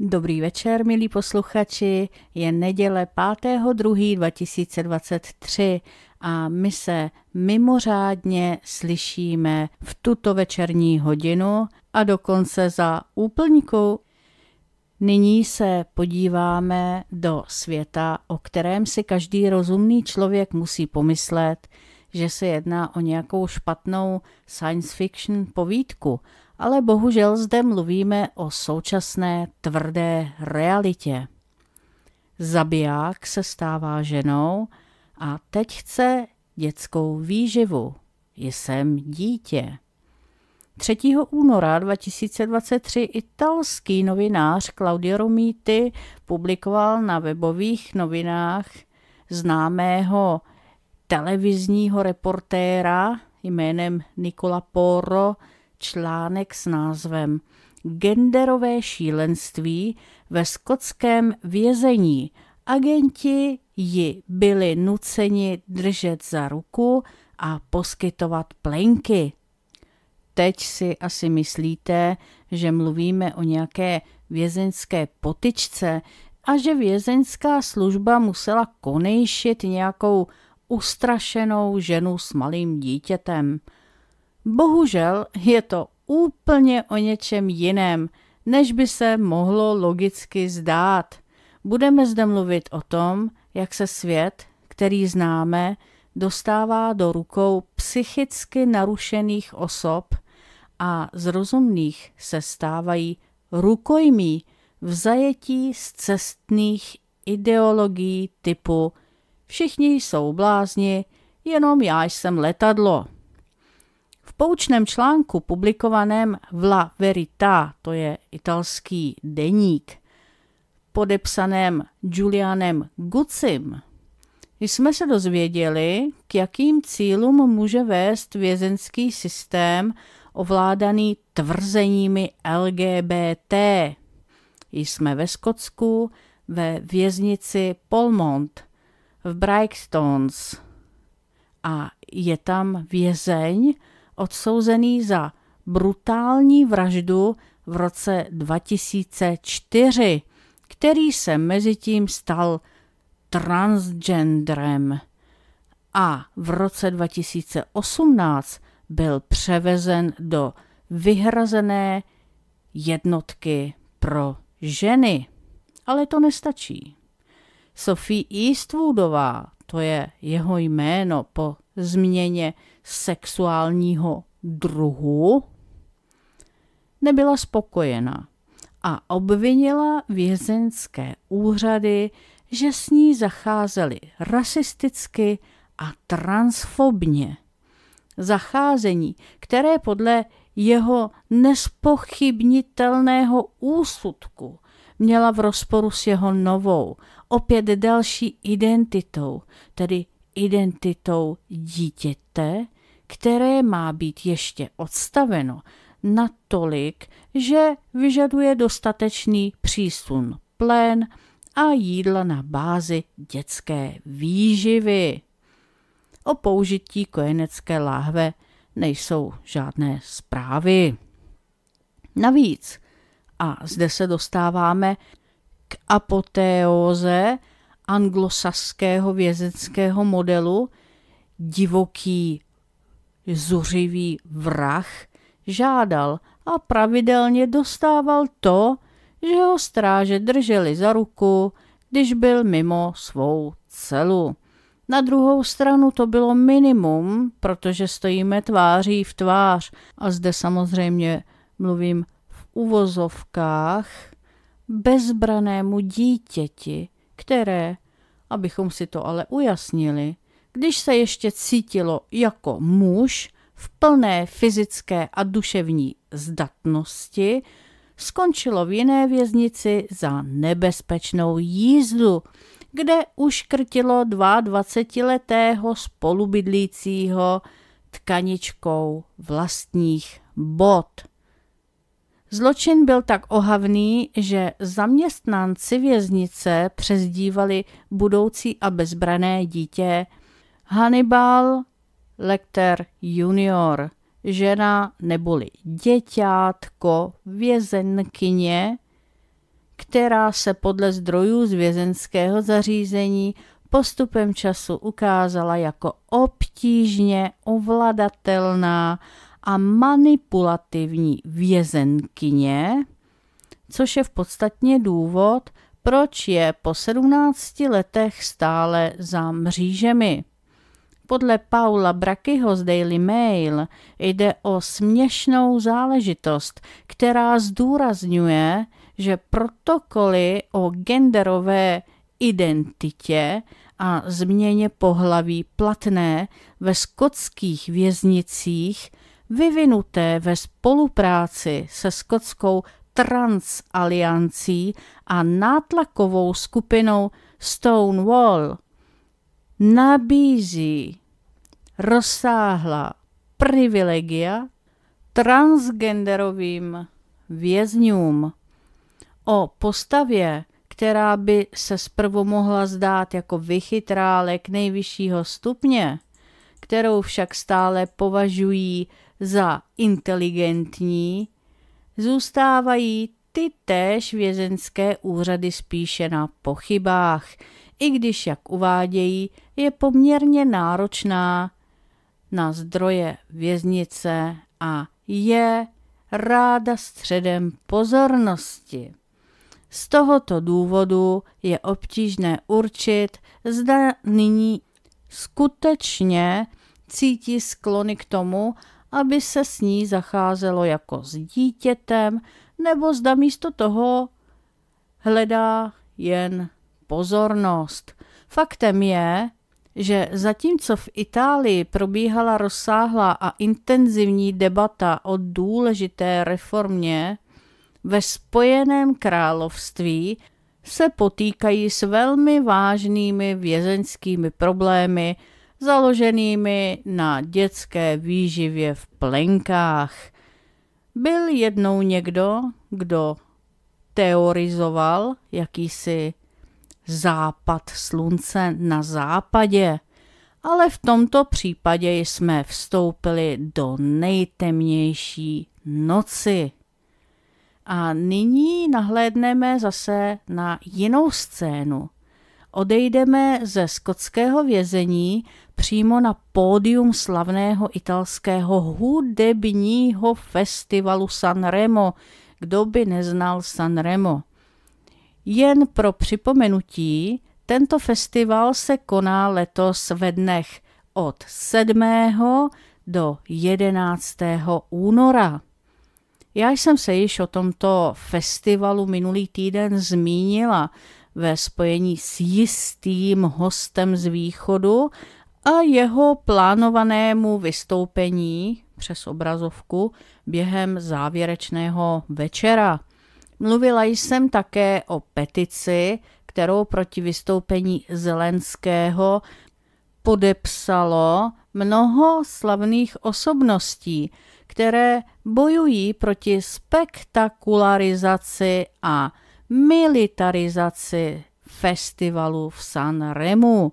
Dobrý večer, milí posluchači. Je neděle 5.2.2023 a my se mimořádně slyšíme v tuto večerní hodinu a dokonce za úplníku. Nyní se podíváme do světa, o kterém si každý rozumný člověk musí pomyslet, že se jedná o nějakou špatnou science fiction povídku – ale bohužel zde mluvíme o současné tvrdé realitě. Zabiják se stává ženou a teď chce dětskou výživu. Jsem dítě. 3. února 2023 italský novinář Claudio Romiti publikoval na webových novinách známého televizního reportéra jménem Nicola Porro článek s názvem Genderové šílenství ve skotském vězení. Agenti ji byli nuceni držet za ruku a poskytovat plenky. Teď si asi myslíte, že mluvíme o nějaké vězeňské potičce a že vězeňská služba musela konejšit nějakou ustrašenou ženu s malým dítětem – Bohužel je to úplně o něčem jiném, než by se mohlo logicky zdát. Budeme zde mluvit o tom, jak se svět, který známe, dostává do rukou psychicky narušených osob a z rozumných se stávají rukojmí v zajetí z cestných ideologií typu všichni jsou blázni, jenom já jsem letadlo poučném článku publikovaném v La Verita, to je italský deník, podepsaném Julianem Gucim, jsme se dozvěděli, k jakým cílům může vést vězenský systém ovládaný tvrzeními LGBT. Jsme ve Skotsku ve věznici Polmont v Brightstones a je tam vězeň, odsouzený za brutální vraždu v roce 2004, který se mezitím stal transgendrem a v roce 2018 byl převezen do vyhrazené jednotky pro ženy. Ale to nestačí. Sophie Eastwoodová, to je jeho jméno po změně sexuálního druhu, nebyla spokojena a obvinila vězeňské úřady, že s ní zacházeli rasisticky a transfobně. Zacházení, které podle jeho nespochybnitelného úsudku měla v rozporu s jeho novou, opět další identitou, tedy identitou dítěte, které má být ještě odstaveno natolik, že vyžaduje dostatečný přísun plen a jídla na bázi dětské výživy. O použití kojenecké láhve nejsou žádné zprávy. Navíc, a zde se dostáváme k apoteóze anglosaského vězeckého modelu, divoký zuřivý vrah, žádal a pravidelně dostával to, že ho stráže drželi za ruku, když byl mimo svou celu. Na druhou stranu to bylo minimum, protože stojíme tváří v tvář a zde samozřejmě mluvím v uvozovkách bezbranému dítěti, které, abychom si to ale ujasnili, když se ještě cítilo jako muž v plné fyzické a duševní zdatnosti, skončilo v jiné věznici za nebezpečnou jízdu, kde uškrtilo 22-letého spolubydlícího tkaničkou vlastních bod. Zločin byl tak ohavný, že zaměstnanci věznice přezdívali budoucí a bezbrané dítě Hannibal Lecter junior, žena neboli děťátko vězenkyně, která se podle zdrojů z vězenského zařízení postupem času ukázala jako obtížně ovladatelná a manipulativní vězenkyně, což je v podstatně důvod, proč je po 17 letech stále za mřížemi. Podle Paula Brakyho z Daily Mail jde o směšnou záležitost, která zdůrazňuje, že protokoly o genderové identitě a změně pohlaví platné ve skotských věznicích vyvinuté ve spolupráci se skotskou transaliancí a nátlakovou skupinou Stonewall nabízí rozsáhla privilegia transgenderovým vězňům. O postavě, která by se zprvu mohla zdát jako vychytrálek nejvyššího stupně, kterou však stále považují za inteligentní, zůstávají ty též vězenské úřady spíše na pochybách, i když, jak uvádějí, je poměrně náročná na zdroje věznice a je ráda středem pozornosti. Z tohoto důvodu je obtížné určit, zda nyní skutečně cítí sklony k tomu, aby se s ní zacházelo jako s dítětem, nebo zda místo toho hledá jen pozornost. Faktem je, že zatímco v Itálii probíhala rozsáhlá a intenzivní debata o důležité reformě, ve Spojeném království se potýkají s velmi vážnými vězeňskými problémy, založenými na dětské výživě v plenkách – byl jednou někdo, kdo teorizoval jakýsi západ slunce na západě, ale v tomto případě jsme vstoupili do nejtemnější noci. A nyní nahlédneme zase na jinou scénu – odejdeme ze skotského vězení přímo na pódium slavného italského hudebního festivalu Sanremo. Kdo by neznal Sanremo? Jen pro připomenutí, tento festival se koná letos ve dnech od 7. do 11. února. Já jsem se již o tomto festivalu minulý týden zmínila, ve spojení s jistým hostem z východu a jeho plánovanému vystoupení přes obrazovku během závěrečného večera. Mluvila jsem také o petici, kterou proti vystoupení Zelenského podepsalo mnoho slavných osobností, které bojují proti spektakularizaci a militarizaci festivalu v San Remu.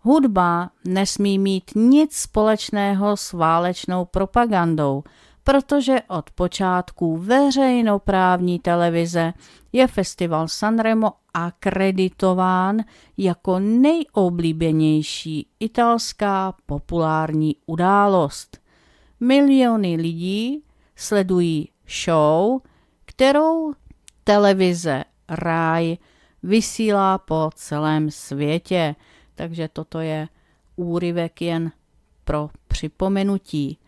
Hudba nesmí mít nic společného s válečnou propagandou, protože od počátku veřejnoprávní televize je festival Sanremo akreditován jako nejoblíbenější italská populární událost. Miliony lidí sledují show, kterou televize Ráj vysílá po celém světě. Takže toto je úryvek jen pro připomenutí.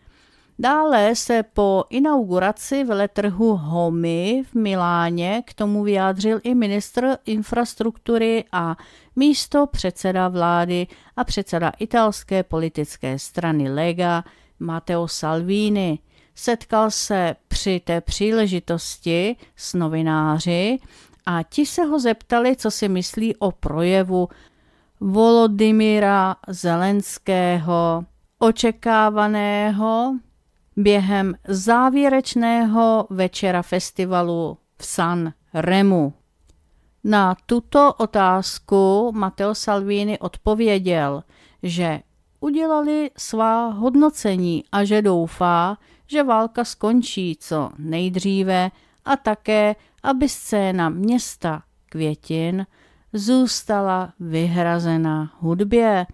Dále se po inauguraci veletrhu Homy v Miláně k tomu vyjádřil i ministr infrastruktury a místo předseda vlády a předseda italské politické strany Lega Matteo Salvini. Setkal se při té příležitosti s novináři a ti se ho zeptali, co si myslí o projevu Volodymyra Zelenského, očekávaného během závěrečného večera festivalu v San Remu. Na tuto otázku Matteo Salvini odpověděl, že udělali svá hodnocení a že doufá, že válka skončí co nejdříve a také, aby scéna města květin zůstala vyhrazena hudbě.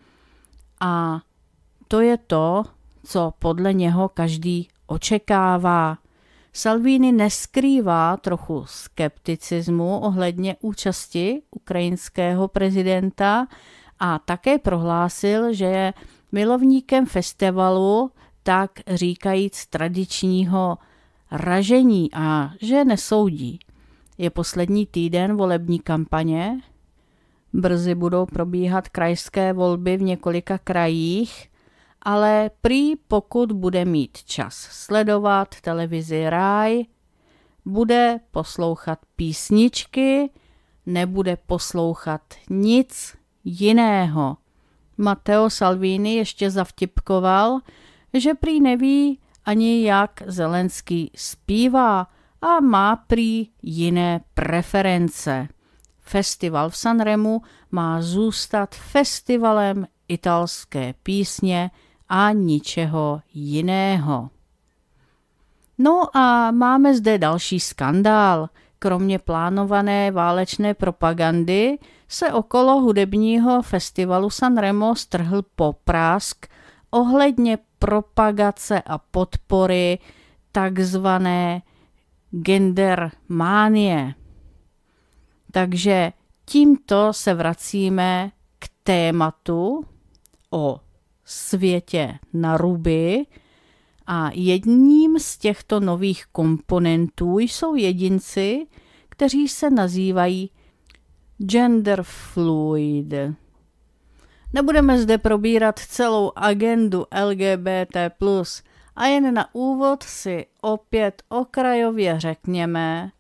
A to je to, co podle něho každý očekává. Salvini neskrývá trochu skepticismu ohledně účasti ukrajinského prezidenta a také prohlásil, že je milovníkem festivalu tak říkajíc tradičního ražení a že nesoudí. Je poslední týden volební kampaně, brzy budou probíhat krajské volby v několika krajích, ale prý pokud bude mít čas sledovat televizi Ráj, bude poslouchat písničky, nebude poslouchat nic jiného. Matteo Salvini ještě zavtipkoval, že prý neví ani jak Zelenský zpívá a má prý jiné preference. Festival v Sanremu má zůstat festivalem italské písně a ničeho jiného. No a máme zde další skandál. Kromě plánované válečné propagandy se okolo hudebního festivalu Sanremo strhl poprask ohledně propagace a podpory takzvané gender mánie. Takže tímto se vracíme k tématu o světě na ruby a jedním z těchto nových komponentů jsou jedinci, kteří se nazývají gender fluid. Nebudeme zde probírat celou agendu LGBT+, a jen na úvod si opět okrajově řekněme,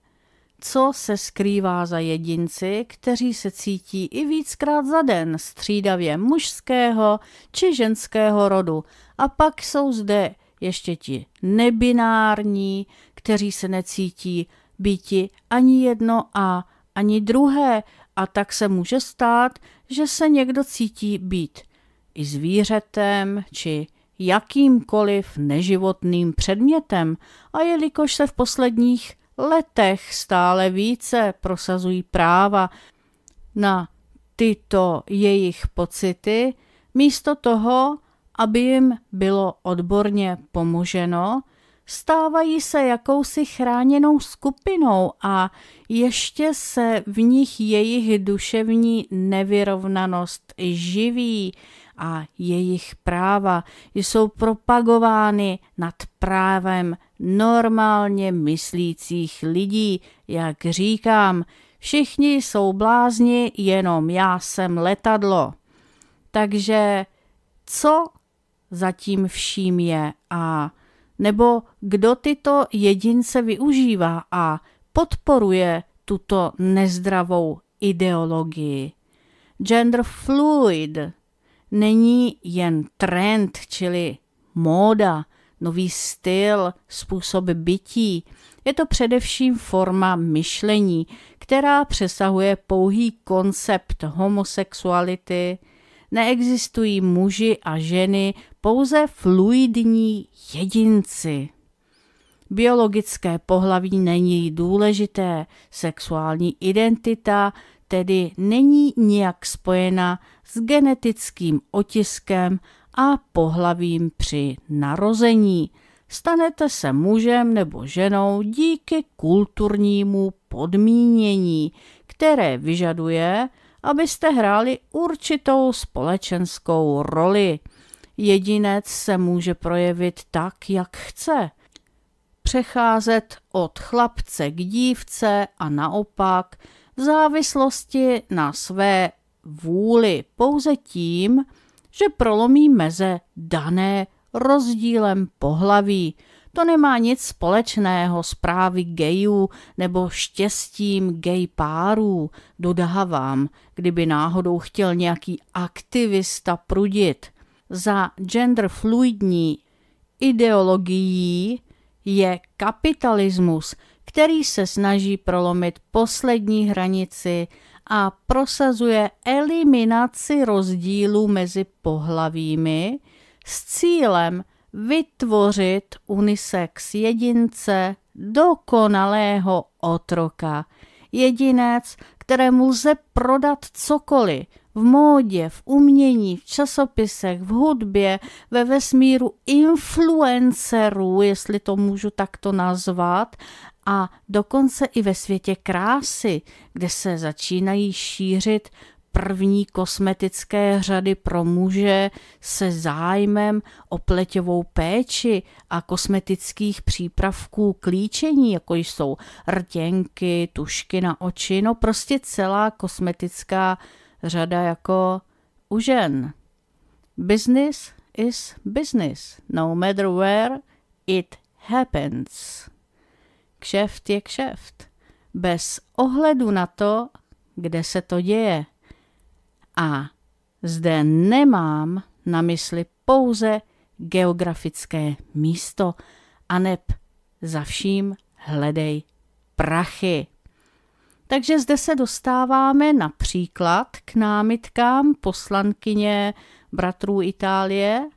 co se skrývá za jedinci, kteří se cítí i víckrát za den střídavě mužského či ženského rodu. A pak jsou zde ještě ti nebinární, kteří se necítí býti ani jedno a ani druhé a tak se může stát, že se někdo cítí být i zvířetem či jakýmkoliv neživotným předmětem a jelikož se v posledních letech stále více prosazují práva na tyto jejich pocity, místo toho, aby jim bylo odborně pomoženo, stávají se jakousi chráněnou skupinou a ještě se v nich jejich duševní nevyrovnanost živí a jejich práva jsou propagovány nad právem normálně myslících lidí. Jak říkám, všichni jsou blázni, jenom já jsem letadlo. Takže co zatím vším je a nebo kdo tyto jedince využívá a podporuje tuto nezdravou ideologii. Gender fluid není jen trend, čili móda, nový styl, způsob bytí. Je to především forma myšlení, která přesahuje pouhý koncept homosexuality, neexistují muži a ženy, pouze fluidní jedinci. Biologické pohlaví není důležité, sexuální identita tedy není nijak spojena s genetickým otiskem a pohlavím při narození. Stanete se mužem nebo ženou díky kulturnímu podmínění, které vyžaduje, abyste hráli určitou společenskou roli. Jedinec se může projevit tak, jak chce. Přecházet od chlapce k dívce a naopak v závislosti na své vůli pouze tím, že prolomí meze dané rozdílem pohlaví, to nemá nic společného s právy gejů nebo štěstím gay párů, dodávám, kdyby náhodou chtěl nějaký aktivista prudit. Za genderfluidní ideologií je kapitalismus, který se snaží prolomit poslední hranici a prosazuje eliminaci rozdílů mezi pohlavími s cílem vytvořit unisex jedince dokonalého otroka. Jedinec, kterému lze prodat cokoliv, v módě, v umění, v časopisech, v hudbě, ve vesmíru influencerů, jestli to můžu takto nazvat, a dokonce i ve světě krásy, kde se začínají šířit první kosmetické řady pro muže se zájmem o pleťovou péči a kosmetických přípravků k líčení, jako jsou rtěnky, tušky na oči, no prostě celá kosmetická řada jako u žen. Business is business, no matter where it happens. Kšeft je kšeft, bez ohledu na to, kde se to děje. A zde nemám na mysli pouze geografické místo, aneb za vším hledej prachy. Takže zde se dostáváme například k námitkám poslankyně bratrů Itálie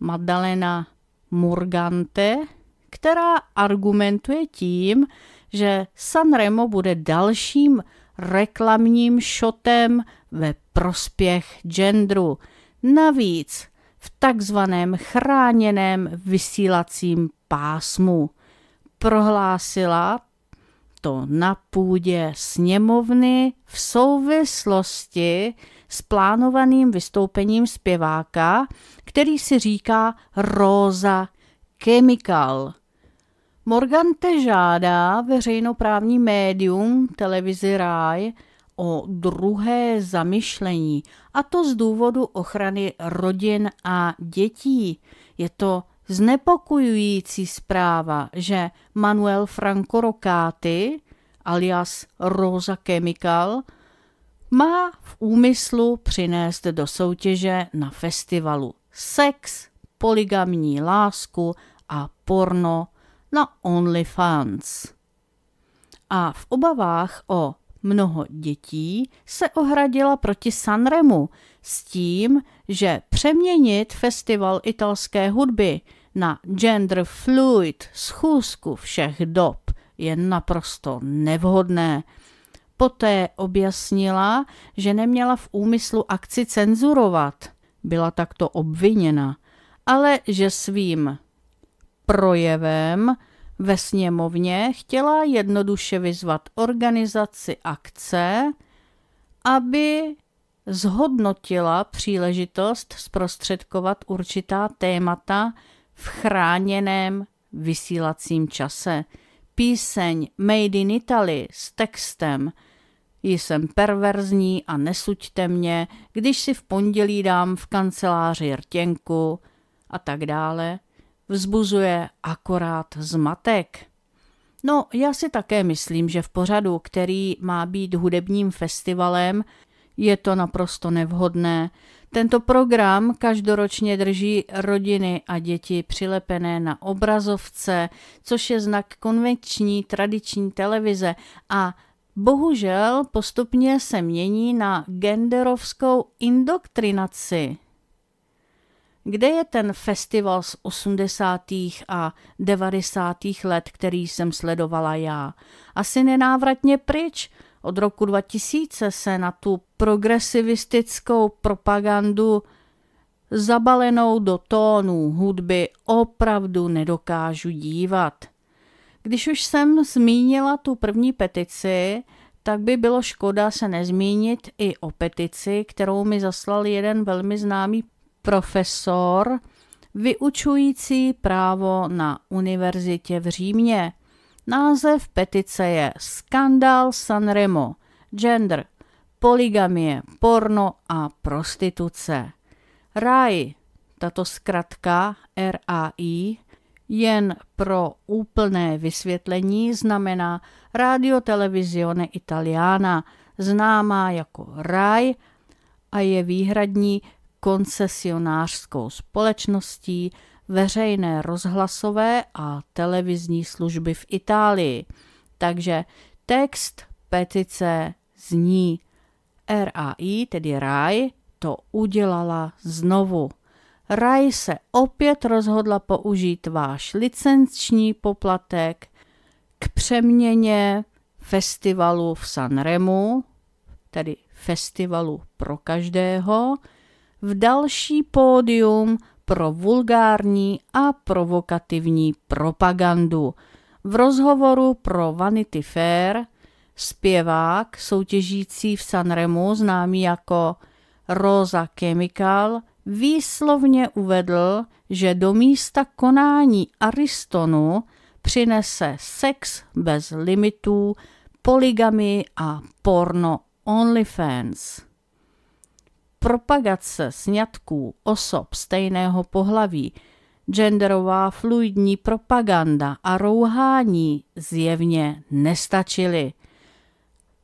Maddalena Murgante, která argumentuje tím, že Sanremo bude dalším reklamním šotem ve prospěch genderu. Navíc v takzvaném chráněném vysílacím pásmu. Prohlásila to na půdě sněmovny v souvislosti s plánovaným vystoupením zpěváka, který si říká Rosa Chemical – Morgante žádá veřejnoprávní médium televizi Ráj o druhé zamyšlení, a to z důvodu ochrany rodin a dětí. Je to znepokojující zpráva, že Manuel Franco Rocati, alias Rosa Chemical, má v úmyslu přinést do soutěže na festivalu sex, poligamní lásku a porno na OnlyFans. A v obavách o mnoho dětí se ohradila proti Sanremu s tím, že přeměnit festival italské hudby na gender fluid schůzku všech dob je naprosto nevhodné. Poté objasnila, že neměla v úmyslu akci cenzurovat. Byla takto obviněna, ale že svým projevem ve sněmovně chtěla jednoduše vyzvat organizaci akce, aby zhodnotila příležitost zprostředkovat určitá témata v chráněném vysílacím čase. Píseň Made in Italy s textem jsem perverzní a nesuďte mě, když si v pondělí dám v kanceláři rtěnku a tak dále, vzbuzuje akorát zmatek. No, já si také myslím, že v pořadu, který má být hudebním festivalem, je to naprosto nevhodné. Tento program každoročně drží rodiny a děti přilepené na obrazovce, což je znak konvenční tradiční televize a bohužel postupně se mění na genderovskou indoktrinaci. Kde je ten festival z 80. a 90. let, který jsem sledovala já? Asi nenávratně pryč. Od roku 2000 se na tu progresivistickou propagandu zabalenou do tónů hudby opravdu nedokážu dívat. Když už jsem zmínila tu první petici, tak by bylo škoda se nezmínit i o petici, kterou mi zaslal jeden velmi známý profesor vyučující právo na univerzitě v Římě. Název petice je skandal Sanremo, gender, poligamie, porno a prostituce. RAI, tato zkratka RAI, jen pro úplné vysvětlení znamená Radio Televisione Italiana, známá jako RAI a je výhradní koncesionářskou společností veřejné rozhlasové a televizní služby v Itálii. Takže text petice zní RAI, tedy RAI, to udělala znovu. RAI se opět rozhodla použít váš licenční poplatek k přeměně festivalu v Sanremu, tedy festivalu pro každého, v další pódium pro vulgární a provokativní propagandu. V rozhovoru pro Vanity Fair zpěvák soutěžící v Sanremu, známý jako Rosa Chemical, výslovně uvedl, že do místa konání Aristonu přinese sex bez limitů, poligamy a porno OnlyFans propagace sňatků osob stejného pohlaví, genderová fluidní propaganda a rouhání zjevně nestačily.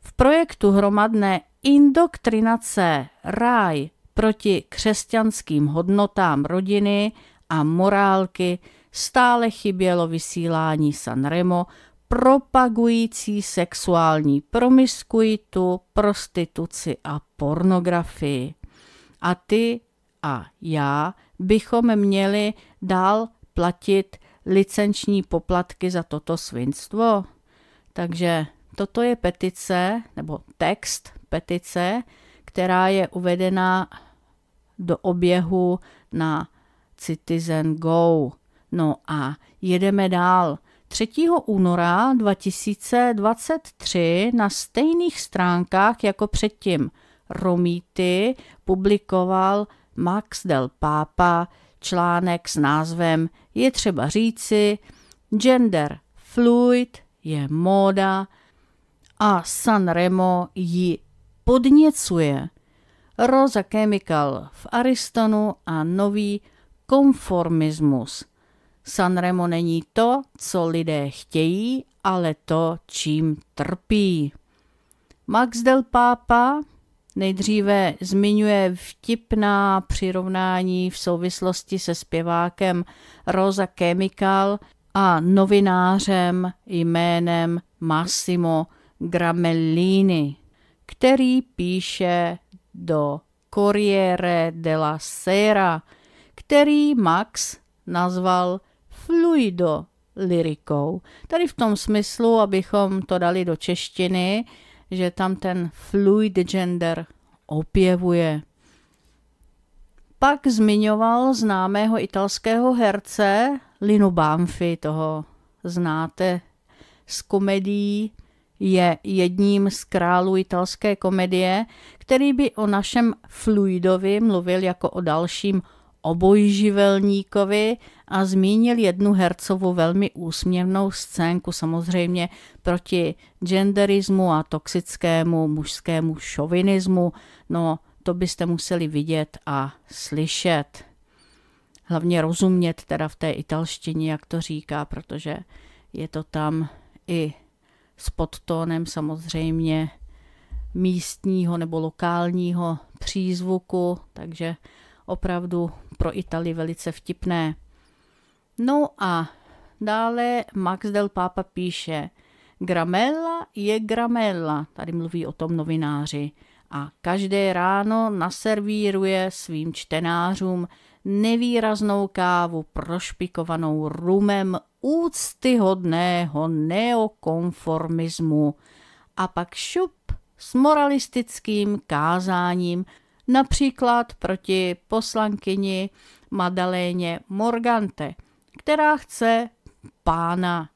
V projektu hromadné indoktrinace ráj proti křesťanským hodnotám rodiny a morálky stále chybělo vysílání Sanremo propagující sexuální promiskuitu, prostituci a pornografii a ty a já bychom měli dál platit licenční poplatky za toto svinstvo. Takže toto je petice, nebo text petice, která je uvedena do oběhu na Citizen Go. No a jedeme dál. 3. února 2023 na stejných stránkách jako předtím – Romity publikoval Max del Papa článek s názvem Je třeba říci, gender fluid je móda a Sanremo ji podněcuje. Rosa Chemical v Aristonu a nový konformismus. Sanremo není to, co lidé chtějí, ale to, čím trpí. Max del Papa Nejdříve zmiňuje vtipná přirovnání v souvislosti se zpěvákem Rosa Chemical a novinářem jménem Massimo Gramellini, který píše do Corriere della Sera, který Max nazval fluido lirikou. Tady v tom smyslu, abychom to dali do češtiny, že tam ten fluid gender opěvuje. Pak zmiňoval známého italského herce Linu Banfi, toho znáte z komedií, je jedním z králů italské komedie, který by o našem fluidovi mluvil jako o dalším obojživelníkovi a zmínil jednu hercovu velmi úsměvnou scénku, samozřejmě proti genderismu a toxickému mužskému šovinismu. No, to byste museli vidět a slyšet. Hlavně rozumět teda v té italštině, jak to říká, protože je to tam i s podtónem samozřejmě místního nebo lokálního přízvuku, takže opravdu pro Itali velice vtipné. No a dále Max del Papa píše, Gramella je gramella, tady mluví o tom novináři, a každé ráno naservíruje svým čtenářům nevýraznou kávu prošpikovanou rumem úctyhodného neokonformismu a pak šup s moralistickým kázáním, například proti poslankyni Madaléně Morgante – která chce pána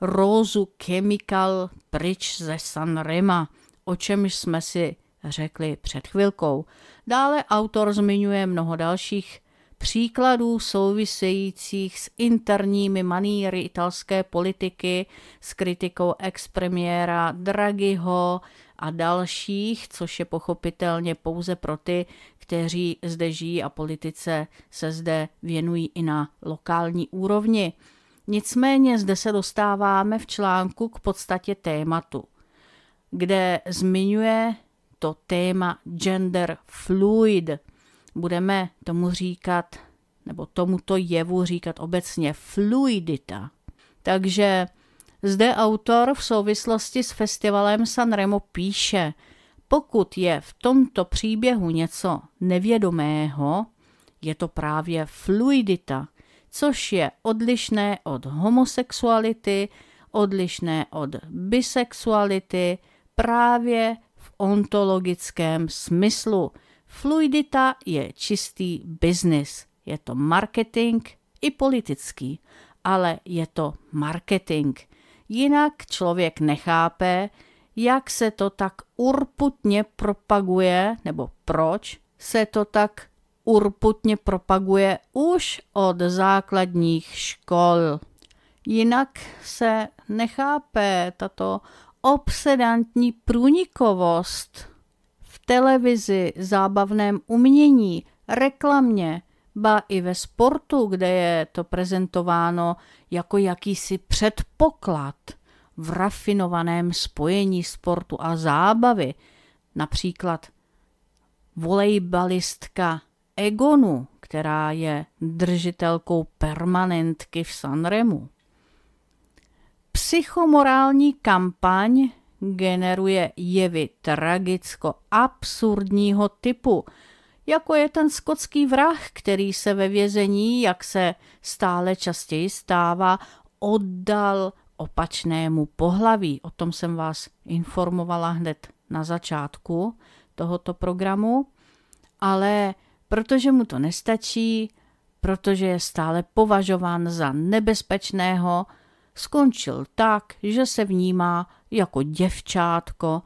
Rózu Chemical pryč ze Sanrema, o čemž jsme si řekli před chvilkou. Dále autor zmiňuje mnoho dalších příkladů souvisejících s interními maníry italské politiky, s kritikou ex premiéra Draghiho a dalších, což je pochopitelně pouze pro ty, kteří zde žijí a politice se zde věnují i na lokální úrovni. Nicméně zde se dostáváme v článku k podstatě tématu, kde zmiňuje to téma gender fluid. Budeme tomu říkat, nebo tomuto jevu říkat obecně fluidita. Takže zde autor v souvislosti s festivalem Sanremo píše – pokud je v tomto příběhu něco nevědomého, je to právě fluidita, což je odlišné od homosexuality, odlišné od bisexuality právě v ontologickém smyslu. Fluidita je čistý biznis, je to marketing i politický, ale je to marketing. Jinak člověk nechápe, jak se to tak urputně propaguje, nebo proč se to tak urputně propaguje už od základních škol. Jinak se nechápe tato obsedantní průnikovost v televizi, zábavném umění, reklamě, ba i ve sportu, kde je to prezentováno jako jakýsi předpoklad – v rafinovaném spojení sportu a zábavy, například volejbalistka Egonu, která je držitelkou permanentky v Sanremu. Psychomorální kampaň generuje jevy tragicko-absurdního typu, jako je ten skotský vrah, který se ve vězení, jak se stále častěji stává, oddal opačnému pohlaví. O tom jsem vás informovala hned na začátku tohoto programu, ale protože mu to nestačí, protože je stále považován za nebezpečného, skončil tak, že se vnímá jako děvčátko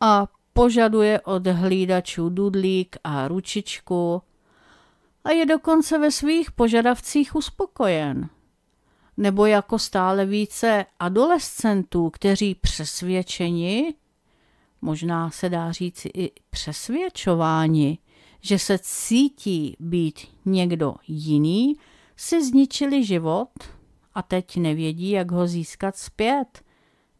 a požaduje od hlídačů dudlík a ručičku a je dokonce ve svých požadavcích uspokojen nebo jako stále více adolescentů, kteří přesvědčeni, možná se dá říct i přesvědčováni, že se cítí být někdo jiný, si zničili život a teď nevědí, jak ho získat zpět.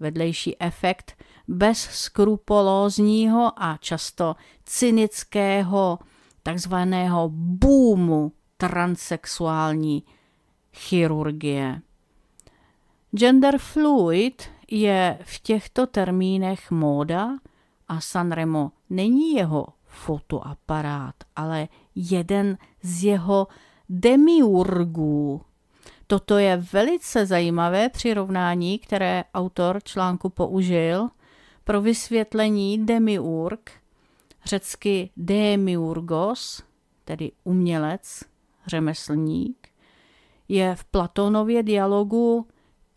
Vedlejší efekt bez skrupulózního a často cynického takzvaného boomu transsexuální chirurgie. Gender fluid je v těchto termínech móda a Sanremo není jeho fotoaparát, ale jeden z jeho demiurgů. Toto je velice zajímavé přirovnání, které autor článku použil pro vysvětlení demiurg, řecky demiurgos, tedy umělec, řemeslník, je v Platonově dialogu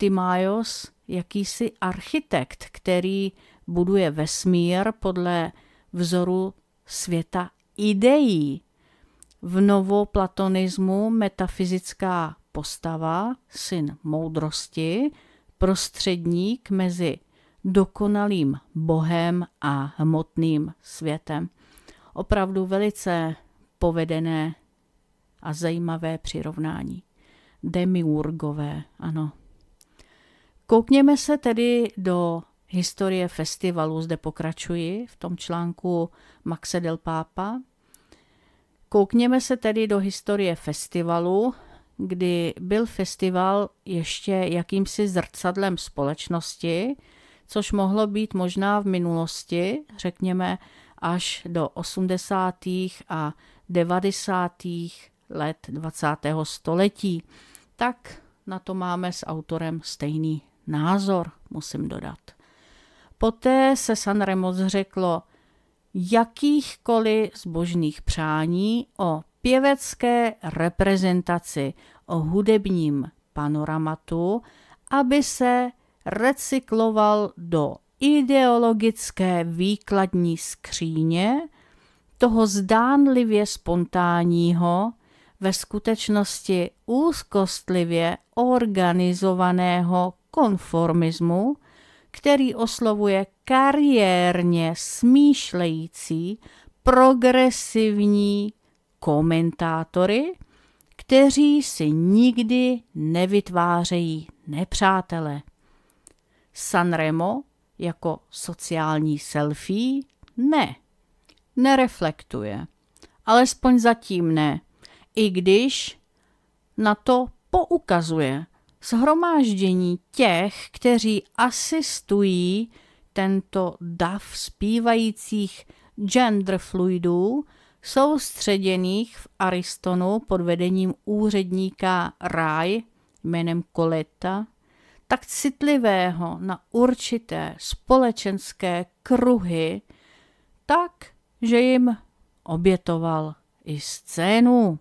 Timajos, jakýsi architekt, který buduje vesmír podle vzoru světa ideí. V novoplatonismu metafyzická postava, syn moudrosti, prostředník mezi dokonalým bohem a hmotným světem. Opravdu velice povedené a zajímavé přirovnání. Demiurgové, ano, Koukněme se tedy do historie festivalu, zde pokračuji v tom článku Maxe del Papa. Koukněme se tedy do historie festivalu, kdy byl festival ještě jakýmsi zrcadlem společnosti, což mohlo být možná v minulosti, řekněme až do 80. a 90. let 20. století. Tak na to máme s autorem stejný názor, musím dodat. Poté se Sanremo zřeklo jakýchkoliv zbožných přání o pěvecké reprezentaci, o hudebním panoramatu, aby se recykloval do ideologické výkladní skříně toho zdánlivě spontánního, ve skutečnosti úzkostlivě organizovaného konformismu, který oslovuje kariérně smýšlející progresivní komentátory, kteří si nikdy nevytvářejí nepřátele. Sanremo jako sociální selfie ne, nereflektuje. Alespoň zatím ne, i když na to poukazuje – shromáždění těch, kteří asistují tento dav zpívajících genderfluidů, soustředěných v Aristonu pod vedením úředníka Raj jménem Koleta, tak citlivého na určité společenské kruhy, tak, že jim obětoval i scénu.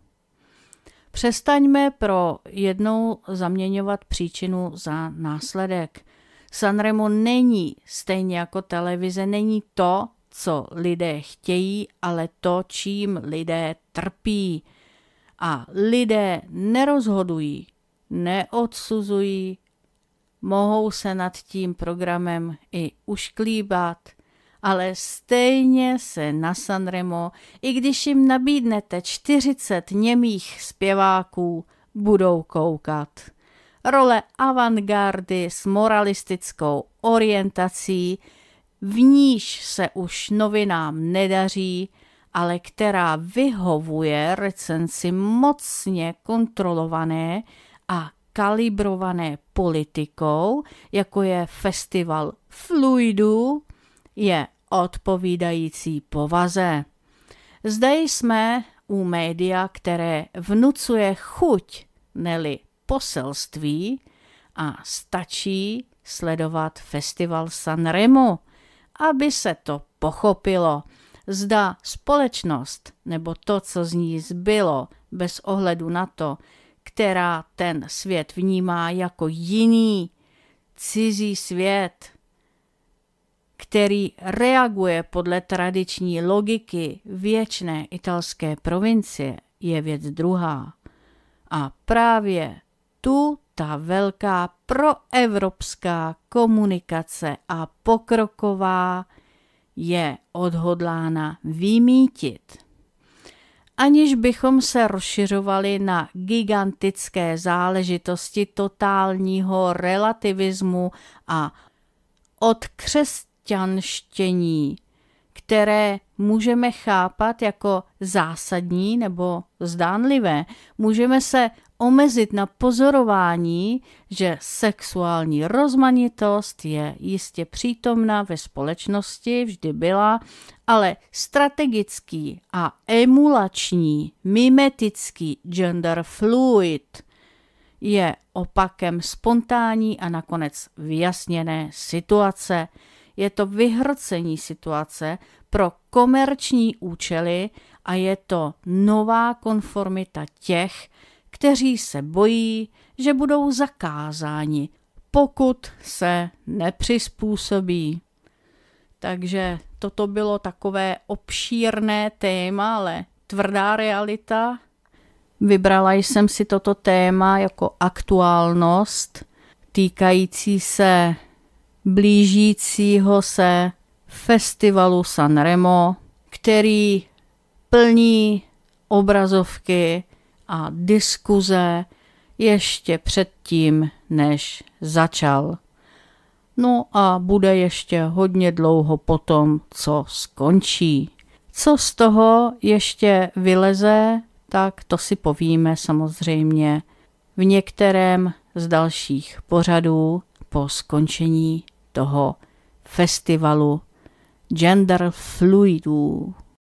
Přestaňme pro jednou zaměňovat příčinu za následek. Sanremo není stejně jako televize, není to, co lidé chtějí, ale to, čím lidé trpí. A lidé nerozhodují, neodsuzují, mohou se nad tím programem i ušklíbat – ale stejně se na Sanremo, i když jim nabídnete 40 němých zpěváků, budou koukat. Role avantgardy s moralistickou orientací, v níž se už novinám nedaří, ale která vyhovuje recenci mocně kontrolované a kalibrované politikou, jako je festival Fluidu, je odpovídající povaze. Zde jsme u média, které vnucuje chuť, neli poselství, a stačí sledovat festival Sanremo, aby se to pochopilo. Zda společnost nebo to, co z ní zbylo, bez ohledu na to, která ten svět vnímá jako jiný, cizí svět, který reaguje podle tradiční logiky věčné italské provincie, je věc druhá. A právě tu ta velká proevropská komunikace a pokroková je odhodlána vymítit. Aniž bychom se rozšiřovali na gigantické záležitosti totálního relativismu a odkřest křesťanštění, které můžeme chápat jako zásadní nebo zdánlivé. Můžeme se omezit na pozorování, že sexuální rozmanitost je jistě přítomna ve společnosti, vždy byla, ale strategický a emulační, mimetický gender fluid je opakem spontánní a nakonec vyjasněné situace, je to vyhrocení situace pro komerční účely a je to nová konformita těch, kteří se bojí, že budou zakázáni, pokud se nepřizpůsobí. Takže toto bylo takové obšírné téma, ale tvrdá realita. Vybrala jsem si toto téma jako aktuálnost týkající se blížícího se festivalu Sanremo, který plní obrazovky a diskuze ještě předtím, než začal. No a bude ještě hodně dlouho potom, co skončí. Co z toho ještě vyleze, tak to si povíme samozřejmě v některém z dalších pořadů po skončení toho festivalu gender fluidů.